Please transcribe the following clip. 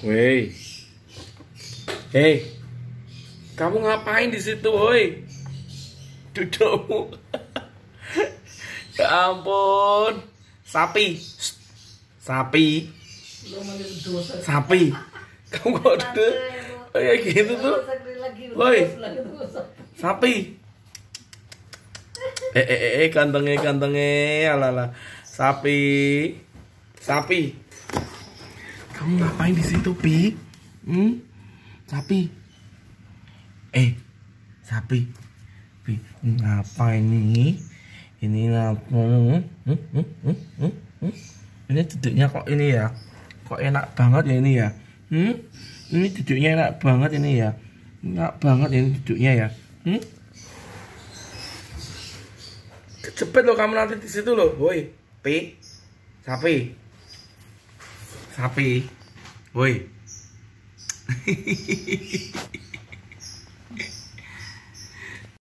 Woi. Hei. Kamu ngapain di situ, woi? Dudukmu. ya ampun. Sapi. Sapi. Sapi. Kamu kok duduk kayak oh, gitu tuh? Woi. Sapi. Eh eh eh kantengnya eh, kantengnya ala, Sapi. Sapi. Kamu ngapain di situ, Pi? Hmm? Sapi. Eh, sapi. Pi, ngapain ini? Ini ngapa? Hmm, hmm, hmm, hmm, Ini duduknya kok ini ya? Kok enak banget ya ini ya? Hmm? Ini duduknya enak banget ini ya? Enak banget ini duduknya ya? Hmm? Cepet lo kamu nanti di situ lo, boy. Pi, sapi sapi woi